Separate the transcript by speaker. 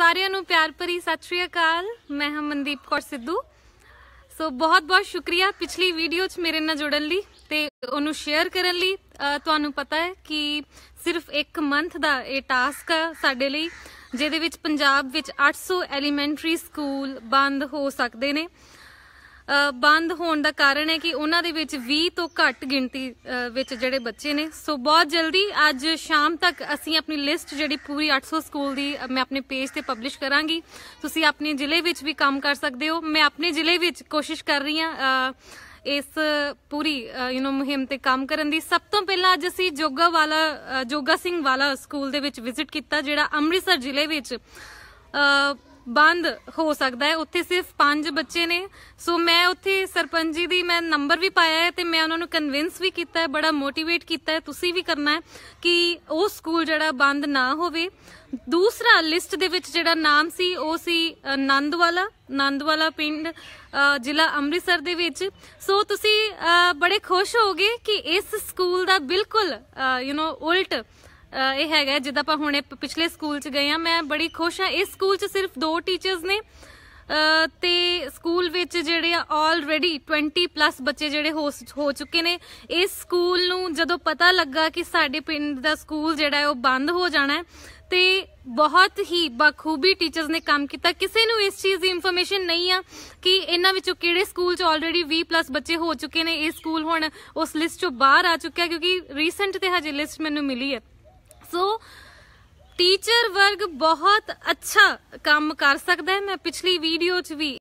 Speaker 1: ਸਾਰਿਆਂ ਨੂੰ ਪਿਆਰ ਭਰੀ ਸਤਿ ਸ਼੍ਰੀ ਅਕਾਲ ਮੈਂ ਹਾਂ ਮਨਦੀਪ ਕੌਰ ਸਿੱਧੂ ਸੋ ਬਹੁਤ-ਬਹੁਤ ਸ਼ੁਕਰੀਆ ਪਿਛਲੀ ਵੀਡੀਓ 'ਚ ਮੇਰੇ ਨਾਲ ਜੁੜਨ ਲਈ ਤੇ ਉਹਨੂੰ ਸ਼ੇਅਰ ਕਰਨ ਲਈ ਤੁਹਾਨੂੰ ਪਤਾ ਹੈ ਕਿ ਸਿਰਫ 1 ਮੰਥ ਦਾ ਇਹ ਟਾਸਕ ਸਾਡੇ ਲਈ ਜਿਹਦੇ ਵਿੱਚ ਪੰਜਾਬ ਵਿੱਚ 800 ਐਲੀਮੈਂਟਰੀ ਸਕੂਲ ਬੰਦ ਹੋ ਸਕਦੇ ਨੇ ਬੰਦ ਹੋਣ ਦਾ ਕਾਰਨ ਹੈ ਕਿ ਉਹਨਾਂ ਦੇ ਵਿੱਚ 20 ਤੋਂ ਘੱਟ ਗਿਣਤੀ ਵਿੱਚ ਜਿਹੜੇ ਬੱਚੇ ਨੇ ਸੋ ਬਹੁਤ ਜਲਦੀ ਅੱਜ ਸ਼ਾਮ ਤੱਕ ਅਸੀਂ ਆਪਣੀ ਲਿਸਟ ਜਿਹੜੀ ਪੂਰੀ 800 ਸਕੂਲ ਦੀ ਮੈਂ ਆਪਣੇ ਪੇਜ ਤੇ ਪਬਲਿਸ਼ ਕਰਾਂਗੀ ਤੁਸੀਂ ਆਪਣੇ ਜ਼ਿਲ੍ਹੇ ਵਿੱਚ ਵੀ ਕੰਮ ਕਰ ਸਕਦੇ ਹੋ ਮੈਂ ਆਪਣੇ ਜ਼ਿਲ੍ਹੇ ਵਿੱਚ ਕੋਸ਼ਿਸ਼ ਕਰ ਰਹੀ ਹਾਂ ਇਸ ਪੂਰੀ ਯੂ نو ਮੁਹਿੰਮ ਤੇ ਕੰਮ ਕਰਨ ਦੀ ਸਭ ਤੋਂ ਪਹਿਲਾਂ ਅੱਜ ਅਸੀਂ ਜੋਗਾ ਵਾਲਾ ਜੋਗਾ ਸਿੰਘ ਵਾਲਾ ਸਕੂਲ ਦੇ ਵਿੱਚ ਵਿਜ਼ਿਟ ਕੀਤਾ ਜਿਹੜਾ ਅੰਮ੍ਰਿਤਸਰ ਜ਼ਿਲ੍ਹੇ ਵਿੱਚ ਬੰਦ ਹੋ ਸਕਦਾ ਹੈ ਉੱਥੇ ਸਿਰਫ 5 ਬੱਚੇ ਨੇ ਸੋ ਮੈਂ ਉੱਥੇ ਸਰਪੰਚ ਜੀ ਦੀ ਮੈਂ ਨੰਬਰ ਵੀ ਪਾਇਆ ਹੈ ਤੇ ਮੈਂ ਉਹਨਾਂ ਨੂੰ ਕਨਵਿੰਸ ਵੀ ਕੀਤਾ ਹੈ ਬੜਾ ਮੋਟੀਵੇਟ ਕੀਤਾ ਹੈ ਤੁਸੀਂ ਵੀ ਕਰਨਾ ਹੈ ਕਿ ਉਹ ਸਕੂਲ ਜਿਹੜਾ ਬੰਦ ਨਾ ਹੋਵੇ ਦੂਸਰਾ ਲਿਸਟ ਦੇ ਵਿੱਚ ਜਿਹੜਾ ਨਾਮ ਸੀ ਉਹ ਸੀ ਨੰਦਵਾਲਾ ਨੰਦਵਾਲਾ ਪਿੰਡ ਜ਼ਿਲ੍ਹਾ ਅੰਮ੍ਰਿਤਸਰ ਦੇ ਵਿੱਚ ਸੋ ਤੁਸੀਂ ਬੜੇ ਖੁਸ਼ ਹੋਗੇ ਕਿ ਇਸ ਸਕੂਲ ਦਾ ਬਿਲਕੁਲ ਯੂ نو ਉਲਟ ਇਹ ਹੈਗਾ ਜਿੱਦਾਂ ਆਪਾਂ ਹੁਣੇ ਪਿਛਲੇ ਸਕੂਲ 'ਚ ਗਏ ਆ ਮੈਂ ਬੜੀ ਖੁਸ਼ ਆ ਇਸ ਸਕੂਲ 'ਚ ਸਿਰਫ ਦੋ ਟੀਚਰਸ ਨੇ ਤੇ ਸਕੂਲ ਵਿੱਚ ਜਿਹੜੇ ਆ ਆਲਰੇਡੀ 20 ਪਲੱਸ ਬੱਚੇ ਜਿਹੜੇ ਹੋ ਚੁੱਕੇ ਨੇ ਇਸ ਸਕੂਲ ਨੂੰ ਜਦੋਂ ਪਤਾ ਲੱਗਾ ਕਿ ਸਾਡੇ ਪਿੰਡ ਦਾ ਸਕੂਲ ਜਿਹੜਾ ਉਹ ਬੰਦ ਹੋ ਜਾਣਾ ਹੈ ਤੇ ਬਹੁਤ ਹੀ ਬਖੂਬੀ ਟੀਚਰਸ ਨੇ ਕੰਮ ਕੀਤਾ ਕਿਸੇ ਨੂੰ ਇਸ ਚੀਜ਼ ਦੀ ਇਨਫੋਰਮੇਸ਼ਨ ਨਹੀਂ ਆ ਕਿ ਇਹਨਾਂ ਵਿੱਚੋਂ ਕਿਹੜੇ ਸਕੂਲ 'ਚ ਆਲਰੇਡੀ 20 ਪਲੱਸ ਬੱਚੇ ਹੋ ਚੁੱਕੇ ਨੇ ਇਹ ਸਕੂਲ ਹੁਣ ਉਸ ਲਿਸਟ 'ਚੋਂ ਬਾਹਰ ਆ ਚੁੱਕਿਆ ਕਿਉਂਕਿ ਰੀਸੈਂਟ ਤੇ ਹਜੇ ਲਿਸਟ ਮੈਨੂੰ ਮਿਲੀ ਹੈ ਦੱਸੋ ਟੀਚਰ ਵਰਗ ਬਹੁਤ ਅੱਛਾ ਕੰਮ ਕਰ ਸਕਦਾ ਹੈ ਮੈਂ ਪਿਛਲੀ ਵੀਡੀਓ 'ਚ ਵੀ